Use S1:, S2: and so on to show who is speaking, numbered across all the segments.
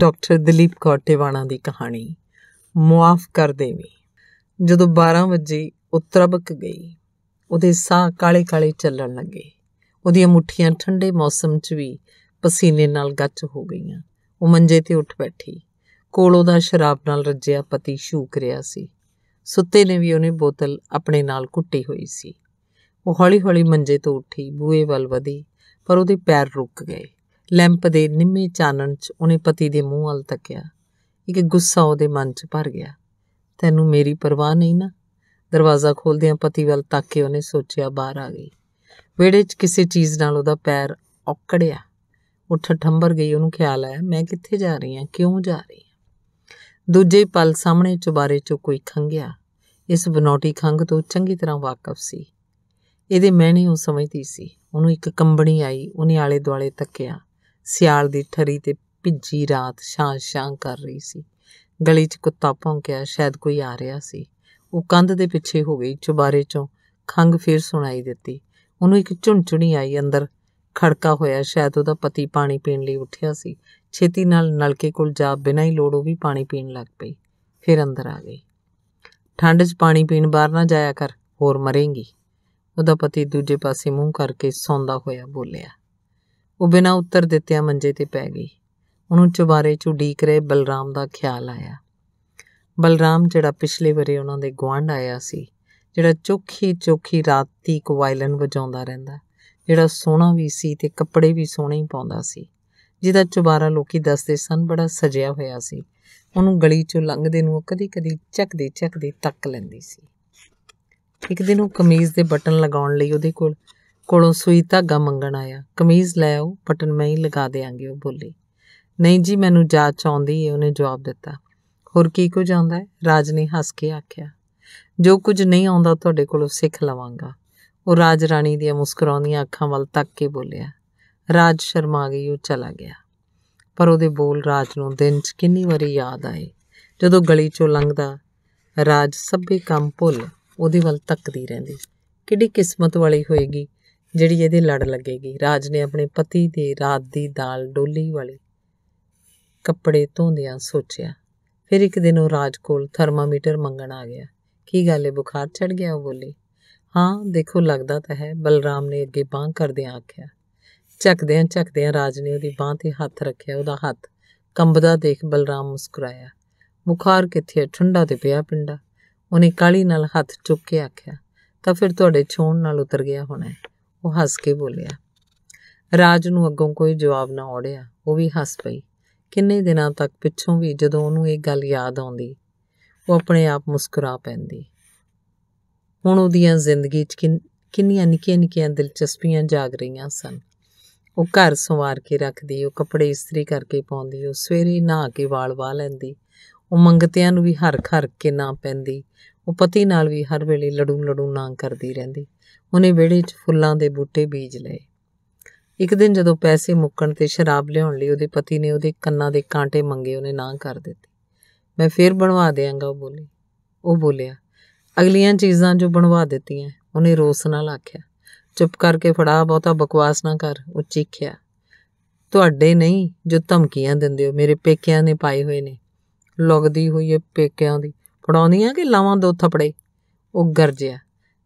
S1: doctor Dalip Kaur Tiwana ਦੀ ਕਹਾਣੀ ਮੁਆਫ ਕਰ ਦੇਵੀ ਜਦੋਂ 12 ਵਜੇ ਉਤਰਬਕ ਗਈ ਉਹਦੇ ਸਾਹ ਕਾਲੇ-ਕਾਲੇ ਚੱਲਣ ਲੱਗੇ ਉਹਦੀਆਂ ਮੁੱਠੀਆਂ ਠੰਡੇ ਮੌਸਮ 'ਚ ਵੀ ਪਸੀਨੇ ਨਾਲ ਗੱਚ ਹੋ ਗਈਆਂ ਉਹ ਮੰਜੇ ਤੇ ਉੱਠ ਬੈਠੀ ਕੋਲ ਉਹਦਾ ਸ਼ਰਾਬ ਨਾਲ ਰੱਜਿਆ ਪਤੀ ਸ਼ੂਕ ਰਿਹਾ ਸੀ ਸੁੱਤੇ ਨੇ ਵੀ ਉਹਨੇ ਬੋਤਲ ਆਪਣੇ ਨਾਲ ਘੁੱਟੀ ਹੋਈ ਸੀ ਉਹ ਹੌਲੀ-ਹੌਲੀ ਮੰਜੇ ਤੋਂ ਉੱਠੀ ਬੂਏ ਵੱਲ ਵਧੀ ਪਰ ਉਹਦੇ ਪੈਰ ਰੁਕ ਗਏ ਲੈਂਪ ਦੇ ਨਿੰਮੇ ਚਾਨਣ 'ਚ ਉਹਨੇ ਪਤੀ ਦੇ ਮੂੰਹ ਵੱਲ ਤੱਕਿਆ ਇੱਕ ਗੁੱਸਾ ਉਹਦੇ ਮਨ 'ਚ ਭਰ ਗਿਆ ਤੈਨੂੰ ਮੇਰੀ ਪਰਵਾਹ ਨਹੀਂ ਨਾ ਦਰਵਾਜ਼ਾ ਖੋਲਦਿਆਂ ਪਤੀ ਵੱਲ ਤੱਕ ਕੇ ਉਹਨੇ ਸੋਚਿਆ ਬਾਹਰ ਆ ਗਈ ਵਿੜੇ 'ਚ ਕਿਸੇ ਚੀਜ਼ ਨਾਲ ਉਹਦਾ ਪੈਰ ਔਕੜਿਆ ਉਹ ਠਠੰਬਰ ਗਈ ਉਹਨੂੰ ਖਿਆਲ ਆਇਆ ਮੈਂ ਕਿੱਥੇ ਜਾ ਰਹੀ ਹਾਂ ਕਿਉਂ ਜਾ ਰਹੀ ਹਾਂ ਦੂਜੇ ਪਲ ਸਾਹਮਣੇ ਚੁਬਾਰੇ 'ਚ ਕੋਈ ਖੰਗਿਆ ਇਸ ਬਨੌਟੀ ਖੰਗ ਤੋਂ ਚੰਗੀ ਤਰ੍ਹਾਂ ਵਾਕਫ ਸੀ ਇਹਦੇ ਮਹਿਣੇ ਉਹ ਸਮਝਦੀ ਸੀ ਉਹਨੂੰ ਇੱਕ ਕੰਬਣੀ ਆਈ ਉਹਨੇ ਆਲੇ ਦੁਆਲੇ ਤੱਕਿਆ ਸਿਆਲ ਦੀ ਠਰੀ ਤੇ ਭਿੱਜੀ ਰਾਤ ਛਾਂ-ਛਾਂ ਕਰ ਰਹੀ ਸੀ ਗਲੀ 'ਚ ਕੁੱਤਾ ਭੌਂਕਿਆ ਸ਼ਾਇਦ ਕੋਈ ਆ ਰਿਹਾ ਸੀ ਉਹ ਕੰਧ ਦੇ ਪਿੱਛੇ ਹੋ ਗਈ ਚੁਬਾਰੇ 'ਚੋਂ ਖੰਗ ਫੇਰ ਸੁਣਾਈ ਦਿੱਤੀ ਉਹਨੂੰ ਇੱਕ ਝੁੰਝੁਣੀ ਆਈ ਅੰਦਰ ਖੜਕਾ ਹੋਇਆ ਸ਼ਾਇਦ ਉਹਦਾ ਪਤੀ ਪਾਣੀ ਪੀਣ ਲਈ ਉੱਠਿਆ ਸੀ ਛੇਤੀ ਨਾਲ ਨਲਕੇ ਕੋਲ ਜਾ ਬਿਨਾਂ ਹੀ ਲੋੜ ਉਹ ਵੀ ਪਾਣੀ ਪੀਣ ਲੱਗ ਪਈ ਫਿਰ ਅੰਦਰ ਆ ਗਈ ਠੰਡ 'ਚ ਪਾਣੀ ਪੀਣ ਬਾਹਰ ਨਾ ਜਾਇਆ ਕਰ ਹੋਰ ਮਰੇਂਗੀ ਉਹਦਾ ਪਤੀ ਦੂਜੇ ਪਾਸੇ ਮੂੰਹ ਕਰਕੇ ਸੌਂਦਾ ਹੋਇਆ ਬੋਲਿਆ ਉਹ ਬਿਨਾਂ ਉੱਤਰ ਦਿੱਤਿਆਂ ਮੰਜੇ ਤੇ ਪੈ ਗਈ ਉਹਨੂੰ ਚੁਬਾਰੇ 'ਚ ਉਡੀਕ ਰਹੇ ਬਲਰਾਮ ਦਾ ਖਿਆਲ ਆਇਆ ਬਲਰਾਮ ਜਿਹੜਾ ਪਿਛਲੇ ਵਾਰੇ ਉਹਨਾਂ ਦੇ ਗਵਾਂਢ ਆਇਆ ਸੀ ਜਿਹੜਾ ਚੋਖੀ ਚੋਖੀ ਰਾਤੀ ਕੋ ਵਾਇਲਨ ਵਜਾਉਂਦਾ ਰਹਿੰਦਾ ਜਿਹੜਾ ਸੋਹਣਾ ਵੀ ਸੀ ਤੇ ਕੱਪੜੇ ਵੀ ਸੋਹਣੇ ਹੀ ਪਾਉਂਦਾ ਸੀ ਜਿਹਦਾ ਚੁਬਾਰਾ ਲੋਕੀ ਦੱਸਦੇ ਸਨ ਬੜਾ ਸਜਿਆ ਹੋਇਆ ਸੀ ਉਹਨੂੰ ਗਲੀ 'ਚੋਂ ਲੰਘਦੇ ਨੂੰ ਕਦੀ-ਕਦੀ ਚੱਕਦੇ ਚੱਕਦੇ ਤੱਕ ਲੈਂਦੀ ਸੀ ਇੱਕ ਦਿਨ ਉਹ ਕਮੀਜ਼ ਦੇ ਬਟਨ ਲਗਾਉਣ ਲਈ ਉਹਦੇ ਕੋਲ ਕੋਲੋਂ ਸੂਈ ਧਾਗਾ ਮੰਗਣ ਆਇਆ ਕਮੀਜ਼ ਲੈ ਆਓ ਬਟਨ ਮੈਂ ਹੀ ਲਗਾ ਦੇਾਂਗੀ ਉਹ ਬੋਲੀ ਨਹੀਂ ਜੀ ਮੈਨੂੰ ਜਾ ਚਾਹੁੰਦੀ ਏ ਉਹਨੇ ਜਵਾਬ ਦਿੱਤਾ ਹੋਰ ਕੀ ਕੁਝ ਆਉਂਦਾ ਹੈ ਰਾਜ ਨੇ ਹੱਸ ਕੇ ਆਖਿਆ ਜੋ ਕੁਝ ਨਹੀਂ ਆਉਂਦਾ ਤੁਹਾਡੇ ਕੋਲੋਂ ਸਿੱਖ ਲਵਾਂਗਾ ਉਹ ਰਾਜ ਰਾਣੀ ਦੀਆਂ ਮੁਸਕਰਾਉਂਦੀਆਂ ਅੱਖਾਂ ਵੱਲ ਤੱਕ ਕੇ ਬੋਲਿਆ ਰਾਜ ਸ਼ਰਮਾ ਗਈ ਉਹ ਚਲਾ ਗਿਆ ਪਰ ਉਹਦੇ ਬੋਲ ਰਾਜ ਨੂੰ ਦਿਨ 'ਚ ਕਿੰਨੀ ਵਾਰੀ ਯਾਦ ਆਏ ਜਦੋਂ ਗਲੀ 'ਚੋਂ ਲੰਘਦਾ ਰਾਜ ਸਭੇ ਕੰਮ ਭੁੱਲ ਉਹਦੇ ਵੱਲ ਤੱਕਦੀ ਰਹਿੰਦੀ ਕਿਹੜੀ ਕਿਸਮਤ ਵਾਲੀ ਹੋਏਗੀ ਜਿਹੜੀ ਇਹਦੇ ਲੜ ਲੱਗੇਗੀ ਰਾਜ ਨੇ ਆਪਣੇ ਪਤੀ ਦੇ ਰਾਤ ਦੀ ਦਾਲ ਡੋਲੀ ਵਾਲੇ ਕੱਪੜੇ ਧੋਂਦਿਆਂ ਸੋਚਿਆ ਫਿਰ ਇੱਕ ਦਿਨ ਉਹ ਰਾਜ ਕੋਲ ਥਰਮਾਮੀਟਰ ਮੰਗਣ ਆ ਗਿਆ ਕੀ ਗੱਲ ਹੈ ਬੁਖਾਰ ਚੜ ਗਿਆ ਉਹ ਬੋਲੀ ਹਾਂ ਦੇਖੋ ਲੱਗਦਾ ਤਾਂ ਹੈ ਬਲਰਾਮ ਨੇ ਅੱਗੇ ਬਾਹ ਕਰਦੇ ਆਖਿਆ ਚੱਕਦਿਆਂ ਚੱਕਦਿਆਂ ਰਾਜ ਨੇ ਉਹਦੀ ਬਾਹ ਤੇ ਹੱਥ ਰੱਖਿਆ ਉਹਦਾ ਹੱਥ ਕੰਬਦਾ ਦੇਖ ਬਲਰਾਮ ਮੁਸਕਰਾਇਆ ਬੁਖਾਰ ਕਿੱਥੇ ਠੰਡਾ ਤੇ ਪਿਆ ਪਿੰਡਾ ਉਹਨੇ ਕਾਲੀ ਨਾਲ ਹੱਥ ਚੁੱਕ ਕੇ ਆਖਿਆ ਤਾਂ ਫਿਰ ਤੁਹਾਡੇ ਛੋਣ ਨਾਲ ਉਤਰ ਗਿਆ ਹੋਣਾ ਉਹ ਹੱਸ ਕੇ ਬੋਲਿਆ ਰਾਜ ਨੂੰ ਅੱਗੋਂ ਕੋਈ ਜਵਾਬ ਨਾ ਔੜਿਆ ਉਹ ਵੀ ਹੱਸ ਪਈ ਕਿੰਨੇ ਦਿਨਾਂ ਤੱਕ ਪਿੱਛੋਂ ਵੀ ਜਦੋਂ ਉਹਨੂੰ ਇਹ ਗੱਲ ਯਾਦ ਆਉਂਦੀ ਉਹ ਆਪਣੇ ਆਪ ਮੁਸਕਰਾ ਪੈਂਦੀ ਹੁਣ ਉਹਦੀਆਂ ਜ਼ਿੰਦਗੀ 'ਚ ਕਿੰਨੀਆਂ ਨਿੱਕੀਆਂ-ਨਿੱਕੀਆਂ ਦਿਲਚਸਪੀਆਂ ਜਾਗ ਰਹੀਆਂ ਸਨ ਉਹ ਘਰ ਸੰਵਾਰ ਕੇ ਰੱਖਦੀ ਉਹ ਕੱਪੜੇ ਇਸਤਰੀ ਕਰਕੇ ਪਾਉਂਦੀ ਉਹ ਸਵੇਰੇ ਨਹਾ ਕੇ ਵਾਲ ਵਾ ਲੈਂਦੀ ਉਹ ਮੰਗਤਿਆਂ ਨੂੰ ਵੀ ਹਰ ਖਰ ਕੇ ਨਾ ਪੈਂਦੀ ਉਹ ਪਤੀ ਨਾਲ ਵੀ ਹਰ ਵੇਲੇ ਲੜੂ ਲੜੂ ਨਾ ਕਰਦੀ ਰਹਿੰਦੀ ਉਹਨੇ ਵਿਹੜੇ 'ਚ ਫੁੱਲਾਂ ਦੇ ਬੂਟੇ ਬੀਜ ਲਏ ਇੱਕ ਦਿਨ ਜਦੋਂ ਪੈਸੇ ਮੁੱਕਣ ਤੇ ਸ਼ਰਾਬ ਲਿਆਉਣ ਲਈ ਉਹਦੇ ਪਤੀ ਨੇ ਉਹਦੇ ਕੰਨਾਂ ਦੇ ਕਾਂਟੇ ਮੰਗੇ ਉਹਨੇ ਨਾ ਕਰ ਦਿੱਤੇ ਮੈਂ ਫੇਰ ਬਣਵਾ ਦੇਵਾਂਗਾ ਉਹ ਬੋਲੀ ਉਹ ਬੋਲਿਆ ਅਗਲੀਆਂ ਚੀਜ਼ਾਂ ਜੋ ਬਣਵਾ ਦਿੱਤੀਆਂ ਉਹਨੇ ਰੋਸ ਨਾਲ ਆਖਿਆ ਚੁੱਪ ਕਰਕੇ ਫੜਾ ਬਹੁਤਾ ਬਕਵਾਸ ਨਾ ਕਰ ਉਹ ਚੀਖਿਆ ਤੁਹਾਡੇ ਨਹੀਂ ਜੋ ਧਮਕੀਆਂ ਦਿੰਦੇ ਹੋ ਮੇਰੇ ਪੇਕਿਆਂ ਨੇ ਪਾਏ ਹੋਏ ਨੇ ਲੱਗਦੀ ਹੋਈ ਇਹ ਪੇਕਿਆਂ ਦੀ ਫੜਾਉਂਦੀਆਂ ਕਿ ਲਾਵਾਂ ਦੋ ਥਪੜੇ ਉਹ ਗਰਜਿਆ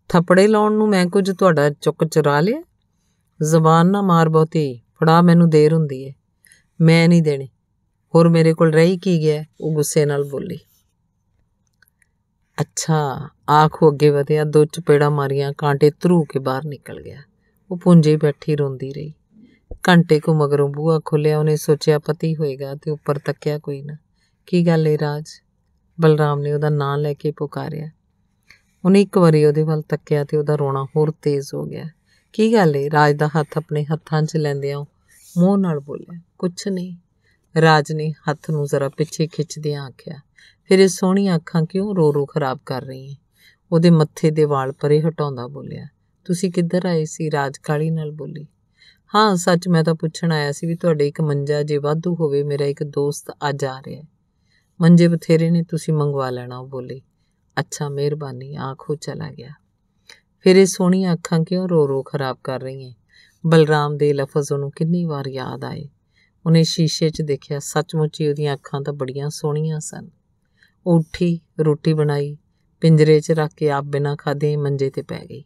S1: ਥੱਪੜੇ ਲਾਉਣ ਨੂੰ ਮੈਂ ਕੁਝ ਤੁਹਾਡਾ ਚੁੱਕ ਚੁਰਾ ਲਿਆ ਜ਼ਬਾਨ ਨਾ ਮਾਰ ਬਹੁਤੀ ਫੜਾ ਮੈਨੂੰ ਦੇਰ ਹੁੰਦੀ ਏ ਮੈਂ ਨਹੀਂ ਦੇਣੀ ਹੋਰ ਮੇਰੇ ਕੋਲ ਰਹੀ ਕੀ ਗਿਆ ਉਹ ਗੁੱਸੇ ਨਾਲ ਬੋਲੀ ਅੱਛਾ ਆਖੋ ਅੱਗੇ ਵਧਿਆ ਦੋ ਚਪੇੜਾ ਮਾਰੀਆਂ ਕਾਂਟੇ ਧਰੂ ਕੇ ਬਾਹਰ ਨਿਕਲ ਗਿਆ ਉਹ ਪੁੰਜੇ ਬੈਠੀ ਰੋਂਦੀ ਰਹੀ ਘੰਟੇ ਕੋ ਮਗਰੋਂ ਬੂਹਾ ਖੁੱਲਿਆ ਉਹਨੇ ਸੋਚਿਆ ਪਤੀ ਹੋਏਗਾ ਤੇ ਉੱਪਰ ਤੱਕਿਆ ਕੋਈ ਨਾ ਕੀ ਗੱਲ ਏ ਰਾਜ ਬਲਰਾਮ ਨੇ ਉਹਦਾ ਨਾਂ ਲੈ ਕੇ ਪੁਕਾਰਿਆ ਉਹਨੇ ਇੱਕ ਵਾਰੀ ਉਹਦੇ ਵੱਲ ਤੱਕਿਆ ਤੇ ਉਹਦਾ ਰੋਣਾ ਹੋਰ ਤੇਜ਼ ਹੋ ਗਿਆ ਕੀ ਗੱਲ ਏ ਰਾਜ ਦਾ ਹੱਥ ਆਪਣੇ ਹੱਥਾਂ 'ਚ ਲੈਂਦਿਆਂ ਮੂੰਹ ਨਾਲ ਬੋਲਿਆ ਕੁਛ ਨਹੀਂ ਰਾਜ ਨੇ ਹੱਥ ਨੂੰ ਜ਼ਰਾ ਪਿੱਛੇ ਖਿੱਚਦਿਆਂ ਆਖਿਆ ਫਿਰ ਇਹ ਸੋਹਣੀਆਂ ਅੱਖਾਂ ਕਿਉਂ ਰੋ ਰੋ ਖਰਾਬ ਕਰ ਰਹੀਆਂ ਉਹਦੇ ਮੱਥੇ ਦੇ ਵਾਲ ਪਰੇ ਹਟਾਉਂਦਾ ਬੋਲਿਆ ਤੁਸੀਂ ਕਿੱਧਰ ਆਏ ਸੀ ਰਾਜ ਕਾਲੀ ਨਾਲ ਬੋਲੀ ਹਾਂ ਸੱਚ ਮੈਂ ਤਾਂ ਪੁੱਛਣ ਆਇਆ ਸੀ ਵੀ ਤੁਹਾਡੇ ਇੱਕ ਮੰਜਾ ਜੇ ਵਾਧੂ ਹੋਵੇ ਮੇਰਾ ਇੱਕ ਦੋਸਤ ਅੱਜ ਆ ਰਿਹਾ ਮੰਜੇ ਬਥੇਰੇ ਨੇ ਤੁਸੀਂ ਮੰਗਵਾ ਲੈਣਾ ਉਹ ਬੋਲੀ ਅੱਛਾ ਮਿਹਰਬਾਨੀ ਆਖੋ ਚਲਾ ਗਿਆ ਫਿਰ ਇਹ ਸੋਹਣੀਆਂ ਅੱਖਾਂ ਕਿਉਂ ਰੋ ਰੋ ਖਰਾਬ ਕਰ ਰਹੀਆਂ ਬਲਰਾਮ ਦੇ ਲਫ਼ਜ਼ ਉਹਨੂੰ ਕਿੰਨੀ ਵਾਰ ਯਾਦ ਆਏ ਉਹਨੇ ਸ਼ੀਸ਼ੇ 'ਚ ਦੇਖਿਆ ਸੱਚਮੁੱਚ ਹੀ ਉਹਦੀਆਂ ਅੱਖਾਂ ਤਾਂ ਬੜੀਆਂ ਸੋਹਣੀਆਂ ਸਨ ਉੱਠੀ ਰੋਟੀ ਬਣਾਈ ਪਿੰਜਰੇ 'ਚ ਰੱਖ ਕੇ ਆਪ ਬਿਨਾ ਖਾਦੇ ਮੰਜੇ ਤੇ ਪੈ ਗਈ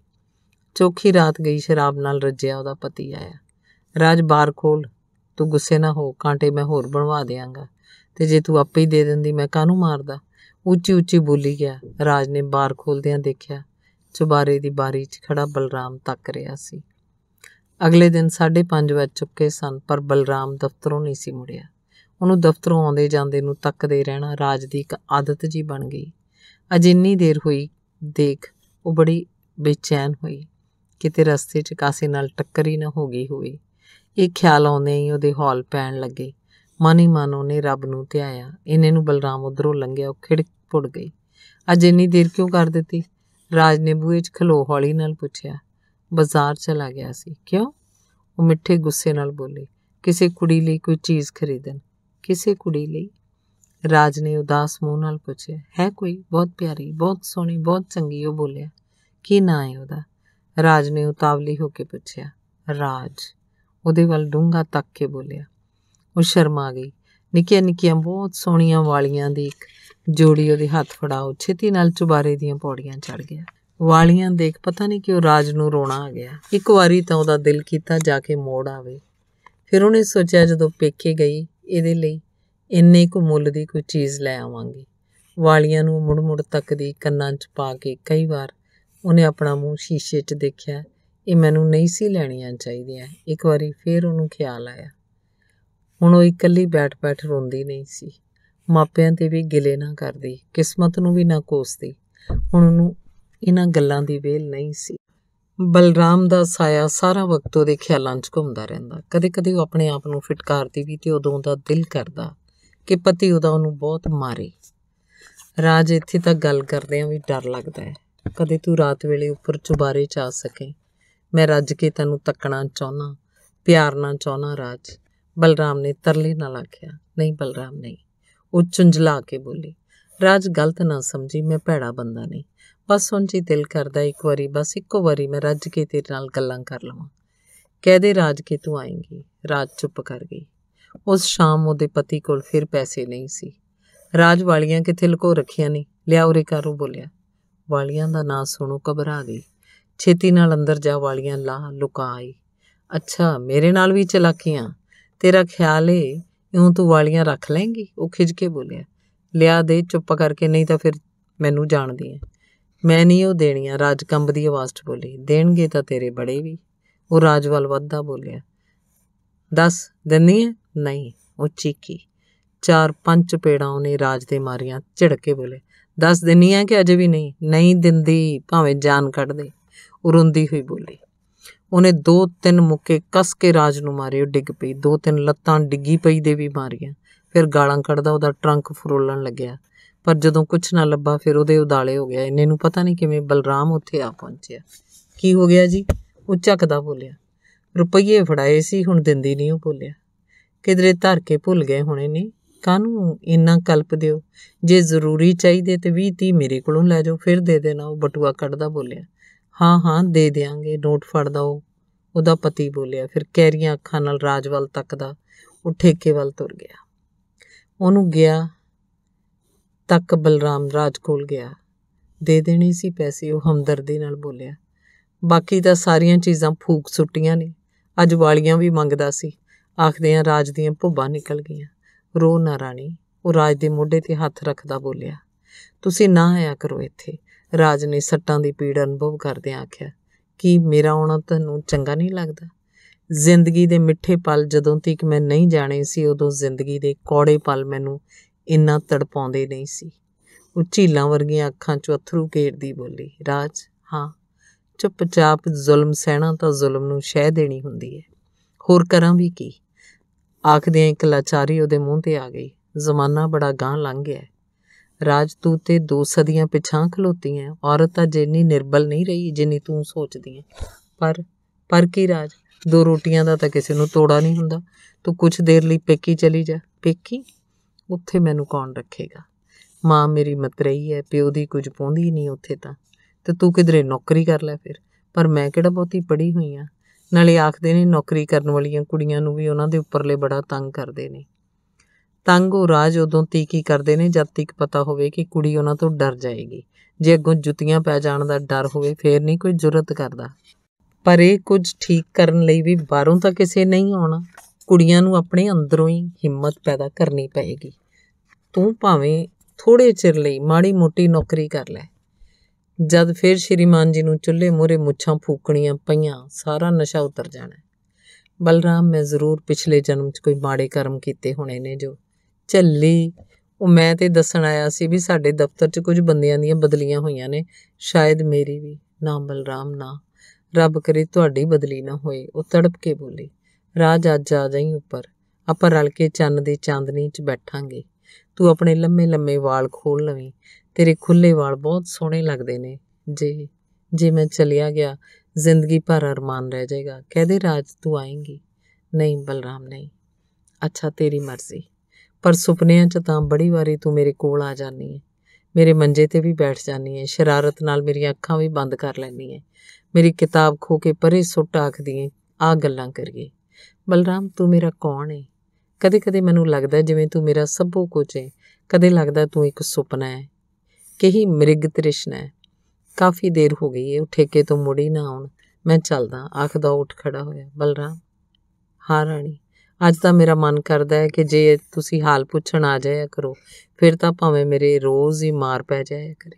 S1: ਚੌਖੀ ਰਾਤ ਗਈ ਸ਼ਰਾਬ ਨਾਲ ਰੱਜਿਆ ਉਹਦਾ ਪਤੀ ਆਇਆ ਰਾਜ ਬਾਰ ਖੋਲ ਤੂੰ ਗੁੱਸੇ ਨਾ ਹੋ ਕਾਂਟੇ ਮੈਂ ਹੋਰ ਬਣਵਾ ਦੇਵਾਂਗਾ ਤੇ ਜੇ ਤੂੰ ਆਪੇ ਹੀ ਦੇ ਦਿੰਦੀ ਮੈਂ ਕਾਹਨੂੰ ਮਾਰਦਾ ਉੱਚੀ ਉੱਚੀ ਬੋਲੀ ਗਿਆ ਰਾਜ ਨੇ ਬਾਰ ਖੋਲਦਿਆਂ ਦੇਖਿਆ ਚੁਬਾਰੇ ਦੀ ਬਾਰੀ 'ਚ ਖੜਾ ਬਲਰਾਮ ਤੱਕ ਰਿਹਾ ਸੀ ਅਗਲੇ ਦਿਨ 5:30 ਵਜੇ ਚੁੱਕੇ ਸਨ ਪਰ ਬਲਰਾਮ ਦਫ਼ਤਰੋਂ ਨਹੀਂ ਸੀ ਮੁੜਿਆ ਉਹਨੂੰ ਦਫ਼ਤਰੋਂ ਆਉਂਦੇ ਜਾਂਦੇ ਨੂੰ ਤੱਕਦੇ ਰਹਿਣਾ ਰਾਜ ਦੀ ਇੱਕ ਆਦਤ ਜੀ ਬਣ ਗਈ ਅਜਿੰਨੀ ਦੇਰ ਹੋਈ ਦੇਖ ਉਹ ਬੜੀ ਬੇਚੈਨ ਹੋਈ ਕਿਤੇ ਰਸਤੇ 'ਚ ਕਾਸੇ ਨਾਲ ਟੱਕਰ ਹੀ ਨਾ ਹੋ ਗਈ ਹੋਵੇ ਇਹ ਖਿਆਲ ਆਉਂਦੇ ਹੀ ਉਹਦੇ ਹੌਲ ਪੈਣ ਲੱਗੇ ਮਨ ਹੀ ਮਨ ਉਹਨੇ ਰੱਬ ਨੂੰ ਧਿਆਇਆ ਇਹਨੇ ਨੂੰ ਬਲਰਾਮ ਉਧਰੋਂ ਲੰਘਿਆ ਉਹ ਖਿੜ ਪੁੜ ਗਈ ਅੱਜ ਇੰਨੀ ਦੇਰ ਕਿਉਂ ਕਰ ਦਿੱਤੀ ਰਾਜ ਨੇ ਬੂਹੇ 'ਚ ਖਲੋ ਹੌਲੀ ਨਾਲ ਪੁੱਛਿਆ ਬਾਜ਼ਾਰ ਚਲਾ ਗਿਆ ਸੀ ਕਿਉਂ ਉਹ ਮਿੱਠੇ ਗੁੱਸੇ ਨਾਲ ਬੋਲੀ ਕਿਸੇ ਕੁੜੀ ਲਈ ਕੋਈ ਚੀਜ਼ ਖਰੀਦਣ ਕਿਸੇ ਕੁੜੀ ਲਈ ਰਾਜ ਨੇ ਉਦਾਸ ਮੂੰਹ ਨਾਲ ਪੁੱਛਿਆ ਹੈ ਕੋਈ ਬਹੁਤ ਪਿਆਰੀ ਬਹੁਤ ਸੋਹਣੀ ਬਹੁਤ ਚੰਗੀ ਉਹ ਬੋਲਿਆ ਕੀ ਨਾਂ ਹੈ ਉਹਦਾ ਰਾਜ ਨੇ ਉਤਾਵਲੀ ਹੋ ਕੇ ਪੁੱਛਿਆ ਰਾਜ ਉਹਦੇ ਵੱਲ ਡੂੰਘਾ ਤੱਕ ਕੇ ਬੋਲਿਆ ਉਹ ਸ਼ਰਮਾ ਗਈ ਨਿੱਕੀਆਂ ਨਿੱਕੀਆਂ ਬਹੁਤ ਸੋਹਣੀਆਂ ਵਾਲੀਆਂ ਦੀ ਇੱਕ ਜੋੜੀ ਉਹਦੇ ਹੱਥ ਫੜਾਓ ਛੇਤੀ ਨਾਲ ਚੁਬਾਰੇ ਦੀਆਂ ਪੌੜੀਆਂ ਚੜ ਗਿਆ ਵਾਲੀਆਂ ਦੇਖ ਪਤਾ ਨਹੀਂ ਕਿ ਉਹ ਰਾਜ ਨੂੰ ਰੋਣਾ ਆ ਗਿਆ ਇੱਕ ਵਾਰੀ ਤਾਂ ਉਹਦਾ ਦਿਲ ਕੀਤਾ ਜਾ ਕੇ ਮੋੜ ਆਵੇ ਫਿਰ ਉਹਨੇ ਸੋਚਿਆ ਜਦੋਂ ਪੇਕੇ ਗਈ ਇਹਦੇ ਲਈ ਇੰਨੇ ਕੁ ਮੁੱਲ ਦੀ ਕੋਈ ਚੀਜ਼ ਲੈ ਆਵਾਂਗੀ ਵਾਲੀਆਂ ਨੂੰ ਮੁੜ-ਮੁੜ ਤੱਕਦੀ ਕੰਨਾਂ 'ਚ ਪਾ ਕੇ ਕਈ ਵਾਰ ਉਹਨੇ ਆਪਣਾ ਮੂੰਹ ਸ਼ੀਸ਼ੇ 'ਚ ਦੇਖਿਆ ਇਹ ਮੈਨੂੰ ਨਹੀਂ ਸੀ ਲੈਣੀਆਂ ਚਾਹੀਦੀਆਂ ਇੱਕ ਵਾਰੀ ਫੇਰ ਉਹਨੂੰ ਖਿਆਲ ਆਇਆ ਹੁਣ ਉਹ ਇਕੱਲੀ ਬੈਠ-ਬੈਠ ਰੋਂਦੀ ਨਹੀਂ ਸੀ ਮਾਪਿਆਂ ਤੇ ਵੀ ਗਿਲੇ ਨਾ ਕਰਦੀ ਕਿਸਮਤ ਨੂੰ ਵੀ ਨਾ ਕੋਸਦੀ ਹੁਣ ਉਹਨੂੰ ਇਹਨਾਂ ਗੱਲਾਂ ਦੀ ਵੇਲ ਨਹੀਂ ਸੀ ਬਲਰਾਮ ਦਾ ਸਾਇਆ ਸਾਰਾ ਵਕਤ ਉਹਦੇ ਖਿਆਲਾਂ 'ਚ ਘੁੰਮਦਾ ਰਹਿੰਦਾ ਕਦੇ-ਕਦੇ ਉਹ ਆਪਣੇ ਆਪ ਨੂੰ ਫਟਕਾਰਦੀ ਵੀ ਤੇ ਉਦੋਂ ਦਾ ਦਿਲ ਕਰਦਾ ਕਿ ਪਤੀ ਉਹਦਾ ਉਹਨੂੰ ਬਹੁਤ ਮਾਰੇ ਰਾਜ ਇੱਥੇ ਤੱਕ ਗੱਲ ਕਰਦੇ ਆਂ ਵੀ ਡਰ ਲੱਗਦਾ ਹੈ ਕਦੇ ਤੂੰ ਰਾਤ ਵੇਲੇ ਉੱਪਰ ਚੁਬਾਰੇ 'ਚ ਆ ਸਕੇ ਮੈਂ ਰੱਜ ਕੇ ਤੈਨੂੰ ਤੱਕਣਾ ਚਾਹਨਾ ਪਿਆਰਨਾ ਚਾਹਨਾ ਰਾਜ ਬਲਰਾਮ ਨੇ ਤਰਲੇ ਨਾਲ ਆਖਿਆ ਨਹੀਂ ਬਲਰਾਮ ਨਹੀਂ ਉਹ ਚੁੰਝਲਾ ਕੇ ਬੋਲੀ ਰਾਜ ਗਲਤ ਨਾ ਸਮਝੀ ਮੈਂ ਭੈੜਾ ਬੰਦਾ ਨਹੀਂ ਬਸ ਹੁਣ ਜੀ ਦਿਲ ਕਰਦਾ ਇੱਕ ਵਾਰੀ ਬਸ ਇੱਕੋ ਵਾਰੀ ਮੈਂ ਰੱਜ ਕੇ ਤੇਰੇ ਨਾਲ ਗੱਲਾਂ ਕਰ ਲਵਾਂ ਕਹਦੇ ਰਾਜ ਕੇ ਤੂੰ ਆਏਂਗੀ ਰਾਜ ਚੁੱਪ ਕਰ ਗਈ ਉਸ ਸ਼ਾਮ ਉਹਦੇ ਪਤੀ ਕੋਲ ਫਿਰ ਪੈਸੇ ਨਹੀਂ ਸੀ ਰਾਜ ਵਾਲੀਆਂ ਕਿੱਥੇ ਲੁਕੋ ਰੱਖੀਆਂ ਨੇ ਲਿਆ ਉਰੇ ਕਰੂ ਬੋਲਿਆ ਵਾਲੀਆਂ ਦਾ ਨਾਂ ਸੁਣੋ ਘਬਰਾ ਗਈ ਛੇਤੀ ਨਾਲ ਅੰਦਰ ਜਾ ਵਾਲੀਆਂ ਲਾ ਲੁਕਾ ਆਈ ਅੱਛਾ ਮੇਰੇ ਨਾਲ ਵੀ ਚਲਾਕੀਆਂ ਤੇਰਾ ਖਿਆਲ ਏ ਇਉਂ ਤੂੰ ਵਾਲੀਆਂ ਰੱਖ ਲੇਂਗੀ ਉਹ ਖਿਜ ਕੇ ਬੋਲਿਆ ਲਿਆ ਦੇ ਚੁੱਪ ਕਰਕੇ ਨਹੀਂ ਤਾਂ ਫਿਰ ਮੈਨੂੰ ਜਾਣਦੀ ਐ ਮੈਂ ਨਹੀਂ ਉਹ ਦੇਣੀਆਂ ਰਾਜਕੰਬ ਦੀ ਆਵਾਜ਼ 'ਚ ਬੋਲੀ ਦੇਣਗੇ ਤਾਂ ਤੇਰੇ ਬੜੇ ਵੀ ਉਹ ਰਾਜਵਾਲ ਵੱਧਾ ਬੋਲਿਆ ਦੱਸ ਦਿੰਨੀ ਐ ਨਹੀਂ ਉਹ ਚੀਕੀ ਚਾਰ ਪੰਜ ਪੇੜਾਂ ਉਹਨੇ ਰਾਜ ਦੇ ਮਾਰੀਆਂ ਕੇ ਬੋਲੇ ਦੱਸ ਦਿੰਨੀ ਐ ਕਿ ਅਜੇ ਵੀ ਨਹੀਂ ਨਹੀਂ ਦਿੰਦੀ ਭਾਵੇਂ ਜਾਨ ਕੱਢ ਦੇ ਉਹ ਹੋਈ ਬੋਲੀ ਉਹਨੇ ਦੋ ਤਿੰਨ ਮੁੱਕੇ ਕੱਸ ਕੇ ਰਾਜ ਨੂੰ ਮਾਰੇ ਉਹ ਡਿੱਗ ਪਈ ਦੋ ਤਿੰਨ ਲੱਤਾਂ ਡਿੱਗੀ ਪਈ ਦੇ ਵੀ ਮਾਰੀਆਂ ਫਿਰ ਗਾਲਾਂ ਕੱਢਦਾ ਉਹਦਾ ਟਰੰਕ ਫਰੋਲਣ ਲੱਗਿਆ ਪਰ ਜਦੋਂ ਕੁਝ ਨਾ ਲੱਭਾ ਫਿਰ ਉਹਦੇ ਉਦਾਲੇ ਹੋ ਗਿਆ ਇਹਨੇ ਨੂੰ ਪਤਾ ਨਹੀਂ ਕਿਵੇਂ ਬਲਰਾਮ ਉੱਥੇ ਆ ਪਹੁੰਚਿਆ ਕੀ ਹੋ ਗਿਆ ਜੀ ਉਹ ਝੱਕਦਾ ਬੋਲਿਆ ਰੁਪਈਏ ਫੜਾਏ ਸੀ ਹੁਣ ਦਿੰਦੀ ਨਹੀਂ ਉਹ ਬੋਲਿਆ ਕਿਦਰੇ ਧਰ ਕੇ ਭੁੱਲ ਗਏ ਹੁਣੇ ਨੇ ਕਾਨੂੰ ਇੰਨਾ ਕਲਪ ਦਿਓ ਜੇ ਜ਼ਰੂਰੀ ਚਾਹੀਦੇ ਤੇ 20 30 ਮੇਰੇ ਕੋਲੋਂ ਲੈ ਜਾਓ ਫਿਰ ਦੇ ਦੇਣਾ ਉਹ ਬਟੂਆ ਕੱਢਦਾ ਬੋਲਿਆ ਹਾਂ ਹਾਂ ਦੇ ਦੇਾਂਗੇ ਨੋਟ ਫੜਦਾ ਉਹ ਉਹਦਾ ਪਤੀ ਬੋਲਿਆ ਫਿਰ ਕੈਰੀਆਂ ਅੱਖਾਂ ਨਾਲ ਰਾਜਵਲ ਤੱਕਦਾ ਉਹ ਠੇਕੇ ਵੱਲ ਤੁਰ ਗਿਆ ਉਹਨੂੰ ਗਿਆ ਤੱਕ ਬਲਰਾਮ ਰਾਜ ਕੋਲ ਗਿਆ ਦੇ ਦੇਣੇ ਸੀ ਪੈਸੇ ਉਹ ਹਮਦਰਦੀ ਨਾਲ ਬੋਲਿਆ ਬਾਕੀ ਤਾਂ ਸਾਰੀਆਂ ਚੀਜ਼ਾਂ ਫੂਕ ਸੁੱਟੀਆਂ ਨੇ ਅੱਜ ਵਾਲੀਆਂ ਵੀ ਮੰਗਦਾ ਸੀ ਆਖਦੇ ਆ ਰਾਜ ਦੀਆਂ ਭੁੱਬਾਂ ਨਿਕਲ ਗਈਆਂ ਰੋ ਨਾ ਰਾਣੀ ਉਹ ਰਾਜ ਦੇ ਮੋਢੇ ਤੇ ਹੱਥ ਰੱਖਦਾ ਬੋਲਿਆ ਤੁਸੀਂ ਨਾ ਆਇਆ ਕਰੋ ਇੱਥੇ ਰਾਜ ਨੇ ਸੱਟਾਂ ਦੀ ਪੀੜ ਅਨੁਭਵ ਕਰਦੇ ਆਖਿਆ ਕਿ ਮੇਰਾ ਆਉਣਾ ਤੁਹਾਨੂੰ ਚੰਗਾ ਨਹੀਂ ਲੱਗਦਾ ਜ਼ਿੰਦਗੀ ਦੇ ਮਿੱਠੇ ਪਲ ਜਦੋਂ ਤੱਕ ਮੈਂ ਨਹੀਂ ਜਾਣੇ ਸੀ ਉਦੋਂ ਜ਼ਿੰਦਗੀ ਦੇ ਕੋੜੇ ਪਲ ਮੈਨੂੰ ਇੰਨਾ ਤੜਪਾਉਂਦੇ ਨਹੀਂ ਸੀ ਉਹ ਝੀਲਾਂ ਵਰਗੀਆਂ ਅੱਖਾਂ 'ਚੋਂ ਅਥਰੂ ਘੇਰਦੀ ਬੋਲੀ ਰਾਜ ਹਾਂ ਚੁੱਪਚਾਪ ਜ਼ੁਲਮ ਸਹਿਣਾ ਤਾਂ ਜ਼ੁਲਮ ਨੂੰ ਸ਼ਹਿ ਦੇਣੀ ਹੁੰਦੀ ਹੈ ਹੋਰ ਕਰਾਂ ਵੀ ਕੀ ਆਖਦਿਆਂ ਇੱਕ ਲਾਚਾਰੀ ਉਹਦੇ ਮੂੰਹ ਤੇ ਆ ਗਈ ਜ਼ਮਾਨਾ ਬੜਾ ਗਾਂ ਲੰਘ ਗਿਆ ਰਾਜਤੂ ਤੇ ਦੋ ਸਦੀਆਂ ਪਿਛਾਂ ਖਲੋਤੀ ਔਰਤ ਤਾਂ ਜਿੰਨੀ ਨਿਰਬਲ ਨਹੀਂ ਰਹੀ ਜਿੰਨੀ ਤੂੰ ਸੋਚਦੀ ਹੈ ਪਰ ਪਰ ਕੀ ਰਾਜ ਦੋ ਰੋਟੀਆਂ ਦਾ ਤਾਂ ਕਿਸੇ ਨੂੰ ਤੋੜਾ ਨਹੀਂ ਹੁੰਦਾ ਤੂੰ ਕੁਝ ਦੇਰ ਲਈ ਪੇਕੀ ਚਲੀ ਜਾ ਪੇਕੀ ਉੱਥੇ ਮੈਨੂੰ ਕੌਣ ਰੱਖੇਗਾ ਮਾਂ ਮੇਰੀ ਮਤਰਈ ਹੈ ਪਿਓ ਦੀ ਕੁਝ ਪਹੁੰਦੀ ਨਹੀਂ ਉੱਥੇ ਤਾਂ ਤੇ ਤੂੰ ਕਿਧਰੇ ਨੌਕਰੀ ਕਰ ਲੈ ਫਿਰ ਪਰ ਮੈਂ ਕਿਹੜਾ ਬਹੁਤੀ ਪੜ੍ਹੀ ਹੋਈ ਆ ਨਾਲੇ ਆਖਦੇ ਨੇ ਨੌਕਰੀ ਕਰਨ ਵਾਲੀਆਂ ਕੁੜੀਆਂ ਨੂੰ ਵੀ ਉਹਨਾਂ ਦੇ ਉੱਪਰਲੇ ਬੜਾ ਤੰਗ ਕਰਦੇ ਨੇ ਤੰਗ ਉਹ ਰਾਜ ਉਦੋਂ ਤੀਕੀ ਕਰਦੇ ਨੇ ਜਦ ਤੱਕ ਪਤਾ ਹੋਵੇ ਕਿ ਕੁੜੀ ਉਹਨਾਂ ਤੋਂ ਡਰ ਜਾਏਗੀ ਜੇ ਅੱਗੋਂ ਜੁੱਤੀਆਂ ਪੈ ਜਾਣ ਦਾ ਡਰ ਹੋਵੇ ਫੇਰ ਨਹੀਂ ਕੋਈ ਜੁਰਤ ਕਰਦਾ ਪਰ ਇਹ ਕੁਝ ਠੀਕ ਕਰਨ ਲਈ ਵੀ ਬਾਹਰੋਂ ਤਾਂ ਕਿਸੇ ਨਹੀਂ ਆਉਣਾ ਕੁੜੀਆਂ ਨੂੰ ਆਪਣੇ ਅੰਦਰੋਂ ਹੀ ਹਿੰਮਤ ਪੈਦਾ ਕਰਨੀ ਪਏਗੀ ਤੂੰ ਭਾਵੇਂ ਥੋੜੇ ਚਿਰ ਲਈ ਮਾੜੀ ਮੋਟੀ ਨੌਕਰੀ ਕਰ ਲੈ ਜਦ ਫਿਰ ਸ਼੍ਰੀਮਾਨ ਜੀ ਨੂੰ ਚੁੱਲ੍ਹੇ ਮੋਰੇ ਮੁੱਛਾਂ ਫੂਕਣੀਆਂ ਪਈਆਂ ਸਾਰਾ ਨਸ਼ਾ ਉਤਰ ਜਾਣਾ ਬਲਰਾਮ ਮੈਂ ਜ਼ਰੂਰ ਪਿਛਲੇ ਜਨਮ 'ਚ ਕੋਈ ਮਾੜੇ ਕਰਮ ਕੀਤੇ ਹੋਣੇ ਨੇ ਜੋ ਚੱਲੀ ਉਹ ਮੈਂ ਤੇ ਦੱਸਣ ਆਇਆ ਸੀ ਵੀ ਸਾਡੇ ਦਫ਼ਤਰ 'ਚ ਕੁਝ ਬੰਦਿਆਂ ਦੀਆਂ ਬਦਲੀਆਂ ਹੋਈਆਂ ਨੇ ਸ਼ਾਇਦ ਮੇਰੀ ਵੀ ਨਾਮ ਬਲਰਾਮ ਨਾ ਰੱਬ ਕਰੇ ਤੁਹਾਡੀ ਬਦਲੀ ਨਾ ਹੋਏ ਉਹ ਤੜਪ ਕੇ ਬੋਲੀ ਰਾਜ ਅੱਜ ਆ ਜਾਈ ਉੱਪਰ ਆਪਾਂ ਰਲ ਕੇ ਚੰਨ ਦੀ ਚਾਂਦਨੀ 'ਚ ਬੈਠਾਂਗੇ ਤੂੰ ਆਪਣੇ ਲੰਮੇ ਲੰਮੇ ਵਾਲ ਖੋਲ ਲਵੀਂ ਤੇਰੇ ਖੁੱਲੇ ਵਾਲ ਬਹੁਤ ਸੋਹਣੇ ਲੱਗਦੇ ਨੇ ਜੇ ਜੇ ਮੈਂ ਚਲਿਆ ਗਿਆ ਜ਼ਿੰਦਗੀ ਭਰ ਅਰਮਾਨ ਰਹਿ ਜਾਏਗਾ ਕਹਦੇ ਰਾਜ ਤੂੰ ਆਏਂਗੀ ਨਹੀਂ ਬਲਰਾਮ ਨਹੀਂ ਅੱਛਾ ਤੇਰੀ ਮਰਜ਼ੀ ਪਰ ਸੁਪਨਿਆਂ 'ਚ ਤਾਂ ਬੜੀ ਵਾਰੀ ਤੂੰ ਮੇਰੇ ਕੋਲ ਆ ਜਾਨੀ ਹੈ ਮੇਰੇ ਮੰਜੇ ਤੇ ਵੀ ਬੈਠ ਜਾਨੀ ਹੈ ਸ਼ਰਾਰਤ ਨਾਲ ਮੇਰੀਆਂ ਅੱਖਾਂ ਵੀ ਬੰਦ ਕਰ ਲੈਨੀ ਹੈ ਮੇਰੀ ਕਿਤਾਬ ਖੋ ਕੇ ਪਰੇ ਸੁੱਟ ਆਖਦੀ ਐ ਆ ਗੱਲਾਂ ਕਰੀਏ ਬਲਰਾਮ ਤੂੰ ਮੇਰਾ ਕੌਣ ਹੈ ਕਦੇ-ਕਦੇ ਮੈਨੂੰ ਲੱਗਦਾ ਜਿਵੇਂ ਤੂੰ ਮੇਰਾ ਸਭੋ ਕੁਝ ਹੈ ਕਦੇ ਲੱਗਦਾ ਤੂੰ ਇੱਕ ਸੁਪਨਾ ਹੈ ਕਹੀ ਮ੍ਰਿਗ ਤ੍ਰਿਸ਼ਨਾ ਹੈ ਕਾਫੀ ਦੇਰ ਹੋ ਗਈ ਹੈ ਉਹ ਠੇਕੇ ਤੋਂ ਮੁੜੀ ਨਾ ਆਉਣ ਮੈਂ ਚੱਲਦਾ ਆਖਦਾ ਉੱਠ ਖੜਾ ਹੋਇਆ ਬਲਰਾਮ ਹਾਂ ਰਾਣੀ ਅੱਜ ਤਾਂ ਮੇਰਾ ਮਨ ਕਰਦਾ ਹੈ ਕਿ ਜੇ ਤੁਸੀਂ ਹਾਲ ਪੁੱਛਣ ਆ ਜਾਇਆ ਕਰੋ ਫਿਰ ਤਾਂ ਭਾਵੇਂ ਮੇਰੇ ਰੋਜ਼ ਹੀ ਮਾਰ ਪੈ ਜਾਇਆ ਕਰੇ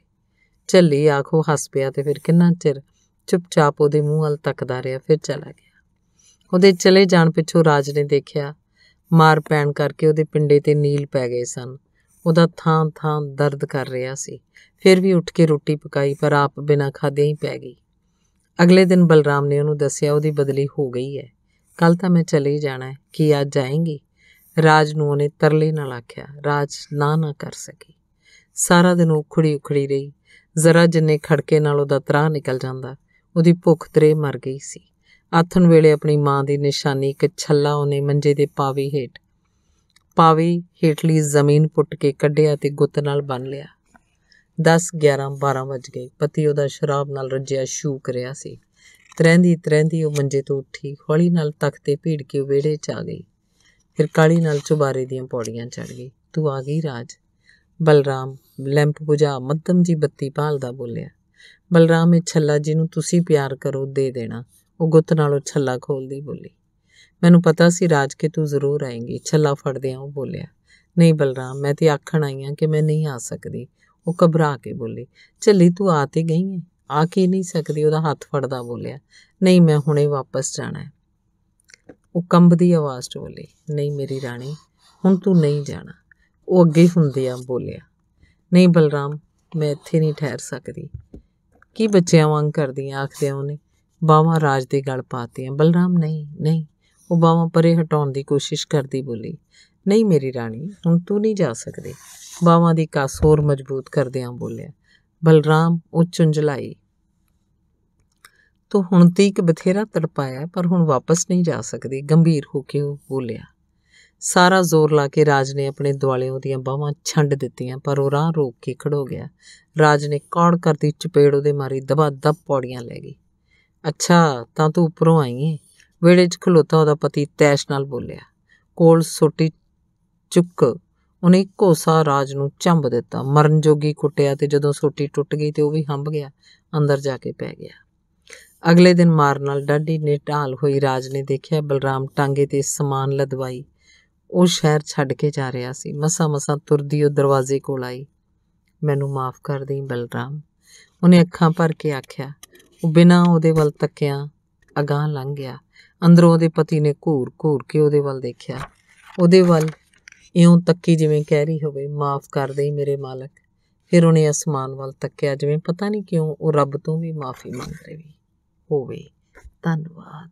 S1: ਝੱਲੀ ਆਖੋ ਹੱਸ ਪਿਆ ਤੇ ਫਿਰ ਕਿੰਨਾ ਚਿਰ ਚੁੱਪਚਾਪ ਉਹਦੇ ਮੂੰਹ ਵੱਲ ਤੱਕਦਾ ਰਿਹਾ ਫਿਰ ਚਲਾ ਗਿਆ ਉਹਦੇ ਚਲੇ ਜਾਣ ਪਿੱਛੋਂ ਰਾਜ ਨੇ ਦੇਖਿਆ ਮਾਰ ਪੈਣ ਕਰਕੇ ਉਹਦੇ ਪਿੰਡੇ ਤੇ ਨੀਲ ਪੈ ਗਏ ਸਨ ਉਹਦਾ ਥਾਂ ਥਾਂ ਦਰਦ ਕਰ ਰਿਹਾ ਸੀ ਫਿਰ ਵੀ ਉੱਠ ਕੇ ਰੋਟੀ ਪਕਾਈ ਪਰ ਆਪ ਬਿਨਾਂ ਖਾਦੇ ਹੀ ਪੈ ਗਈ ਅਗਲੇ ਦਿਨ ਬਲਰਾਮ ਨੇ ਉਹਨੂੰ ਦੱਸਿਆ ਉਹਦੀ ਬਦਲੀ ਹੋ ਗਈ ਹੈ ਕੱਲ ਤਾਂ ਮੈਂ ਚਲੇ ਜਾਣਾ ਹੈ ਕੀ ਅੱਜ ਜਾਏਂਗੀ ਰਾਜ ਨੂੰ ਉਹਨੇ ਤਰਲੇ ਨਾਲ ਆਖਿਆ ਰਾਜ ਨਾ ਨਾ ਕਰ ਸਕੀ ਸਾਰਾ ਦਿਨ ਉਖੜੀ ਉਖੜੀ ਰਹੀ ਜ਼ਰਾ ਜਿੰਨੇ ਖੜਕੇ ਨਾਲ ਉਹਦਾ ਤਰਾ ਨਿਕਲ ਜਾਂਦਾ ਉਹਦੀ ਭੁੱਖ ਤਰੇ ਮਰ ਗਈ ਸੀ ਆਥਣ ਵੇਲੇ ਆਪਣੀ ਮਾਂ ਦੀ ਨਿਸ਼ਾਨੀ ਇੱਕ ਛੱਲਾ ਉਹਨੇ ਮੰਜੇ ਦੇ ਪਾਵੇ ਹੇਠ ਪਾਵੇ ਹੇਠਲੀ ਜ਼ਮੀਨ ਪੁੱਟ ਕੇ ਕੱਢਿਆ ਤੇ ਗੁੱਤ ਨਾਲ ਬੰਨ ਲਿਆ 10 11 12 ਵਜ ਗਏ ਪਤੀ ਉਹਦਾ ਸ਼ਰਾਬ ਨਾਲ ਰੱਜਿਆ ਸ਼ੂਕ ਰਿਹਾ ਸੀ ਤਰੰਦੀ ਤਰੰਦੀ ਉਹ ਮੰਜੇ ਤੋਂ ਉੱਠੀ ਹੌਲੀ ਨਾਲ ਤਖਤੇ ਭੀੜ ਕੇ ਵਿਹੜੇ 'ਚ ਆ ਗਈ ਫਿਰ ਕਾਲੀ ਨਾਲ ਚੁਬਾਰੇ ਦੀਆਂ ਪੌੜੀਆਂ ਚੜ ਗਈ ਤੂੰ ਆ ਗਈ ਰਾਜ ਬਲਰਾਮ ਲੈਂਪ ਬੁਝਾ ਮੱਧਮ ਜੀ ਬੱਤੀ ਭਾਲਦਾ ਬੋਲਿਆ ਬਲਰਾਮ ਇਹ ਛੱਲਾ ਜਿਹਨੂੰ ਤੁਸੀਂ ਪਿਆਰ ਕਰੋ ਦੇ ਦੇਣਾ ਉਹ ਗੁੱਤ ਨਾਲੋਂ ਛੱਲਾ ਖੋਲਦੀ ਬੋਲੀ ਮੈਨੂੰ ਪਤਾ ਸੀ ਰਾਜ ਕਿ ਤੂੰ ਜ਼ਰੂਰ ਆਏਂਗੀ ਛੱਲਾ ਫੜਦਿਆਂ ਉਹ ਬੋਲਿਆ ਨਹੀਂ ਬਲਰਾਮ ਮੈਂ ਤੇ ਆਖਣ ਆਈ ਆ ਕਿ ਮੈਂ ਨਹੀਂ ਆ ਸਕਦੀ ਉਹ ਘਬਰਾ ਕੇ ਬੋਲੀ ਛੱਲੀ ਤੂੰ ਆ ਤੇ ਗਈ ਹੈ ਆ ਕੇ ਨਹੀਂ ਸਕਦੀ ਉਹਦਾ ਹੱਥ ਫੜਦਾ ਬੋਲਿਆ ਨਹੀਂ ਮੈਂ ਹੁਣੇ ਵਾਪਸ ਜਾਣਾ ਉਹ ਕੰਬਦੀ ਆਵਾਜ਼ 'ਚ ਬੋਲੀ ਨਹੀਂ ਮੇਰੀ ਰਾਣੀ ਹੁਣ ਤੂੰ ਨਹੀਂ ਜਾਣਾ ਉਹ ਅੱਗੇ ਹੁੰਦੇ ਆ ਬੋਲਿਆ ਨਹੀਂ ਬਲਰਾਮ ਮੈਂ ਇੱਥੇ ਨਹੀਂ ਠਹਿਰ ਸਕਦੀ ਕੀ ਬੱਚਿਆਂ ਵਾਂਗ ਕਰਦੀ ਆ ਉਹਨੇ ਬਾਵਾ ਰਾਜ ਦੇ ਗਲ ਪਾਤੀਆਂ ਬਲਰਾਮ ਨਹੀਂ ਨਹੀਂ ਉਹ ਬਾਵਾ ਪਰੇ ਹਟਾਉਣ ਦੀ ਕੋਸ਼ਿਸ਼ ਕਰਦੀ ਬੋਲੀ ਨਹੀਂ ਮੇਰੀ ਰਾਣੀ ਹੁਣ ਤੂੰ ਨਹੀਂ ਜਾ ਸਕਦੀ ਬਾਵਾ ਦੀ ਕਾਸ ਹੋਰ ਮਜ਼ਬੂਤ ਕਰਦਿਆਂ ਬੋਲਿਆ ਬਲਰਾਮ ਉਹ ਚੁੰਝਲਾਈ ਤੋ ਹੁਣ ਤੀਕ ਬਥੇਰਾ ਤੜਪਾਇਆ ਪਰ ਹੁਣ ਵਾਪਸ ਨਹੀਂ ਜਾ ਸਕਦੀ ਗੰਭੀਰ ਹੋ ਕੇ ਉਹ ਬੋਲਿਆ ਸਾਰਾ ਜ਼ੋਰ ਲਾ ਕੇ ਰਾਜ ਨੇ ਆਪਣੇ ਦੁਆਲੇ ਉਹਦੀਆਂ ਬਾਹਾਂ ਛੰਡ ਦਿੱਤੀਆਂ ਪਰ ਉਹ ਰਾਹ ਰੋਕ ਕੇ ਖੜੋ ਗਿਆ ਰਾਜ ਨੇ ਕੌੜ ਕਰਦੀ ਚਪੇੜ ਉਹਦੇ ਮਾਰੀ ਦਬਾ ਦਬ ਪੌੜੀਆਂ ਲੈ ਗਈ ਅੱਛਾ ਤਾਂ ਤੂੰ ਉੱਪਰੋਂ ਆਈ ਏ ਵੇੜੇ 'ਚ ਖਲੋਤਾ ਉਹਦਾ ਪਤੀ ਤੈਸ਼ ਨਾਲ ਬੋਲਿਆ ਕੋਲ ਸੋਟੀ ਚੁੱਕ ਉਹਨੇ ਇੱਕੋ ਸਾਹ ਰਾਜ ਨੂੰ ਚੰਬ ਦਿੱਤਾ ਮਰਨ ਜੋਗੀ ਕੁੱਟਿਆ ਤੇ ਜਦੋਂ ਸੋਟੀ ਟੁੱਟ ਗਈ ਤੇ ਉਹ ਵੀ ਹੰਭ ਗਿਆ ਅੰਦਰ ਜਾ ਕੇ ਪੈ ਗਿਆ ਅਗਲੇ ਦਿਨ ਮਾਰ ਨਾਲ ਡਾਡੀ ਨੇ ਢਾਲ ਹੋਈ ਰਾਜ ਨੇ ਦੇਖਿਆ ਬਲਰਾਮ ਟਾਂਗੇ ਤੇ ਸਮਾਨ ਲਦਵਾਈ ਉਹ ਸ਼ਹਿਰ ਛੱਡ ਕੇ ਜਾ ਰਿਹਾ ਸੀ ਮਸਾ ਮਸਾ ਤੁਰਦੀ ਉਹ ਦਰਵਾਜ਼ੇ ਕੋਲ ਆਈ ਮੈਨੂੰ ਮਾਫ ਕਰ ਦੇਈ ਬਲਰਾਮ ਉਹਨੇ ਅੱਖਾਂ ਭਰ ਕੇ ਆਖਿਆ ਉਹ ਬਿਨਾਂ ਉਹਦੇ ਵੱਲ ਤੱਕਿਆ ਅਗਾਹ ਲੰਘ ਗਿਆ ਅੰਦਰੋਂ ਉਹਦੇ ਪਤੀ ਨੇ ਘੂਰ ਘੂਰ ਕੇ ਉਹਦੇ ਵੱਲ ਦੇਖਿਆ ਉਹਦੇ ਵੱਲ ਇਉਂ ਤੱਕੀ ਜਿਵੇਂ ਕਹਿ ਰਹੀ ਹੋਵੇ ਮਾਫ ਕਰ ਦੇ ਮੇਰੇ ਮਾਲਕ ਫਿਰ ਉਹਨੇ ਅਸਮਾਨ ਵੱਲ ਤੱਕਿਆ ਜਿਵੇਂ ਪਤਾ ਨਹੀਂ ਕਿਉਂ ਉਹ ਰੱਬ ਤੋਂ ਵੀ ਮਾਫੀ ਮੰਗ ਰਹੀ ਹੋਵੇ ਧੰਨਵਾਦ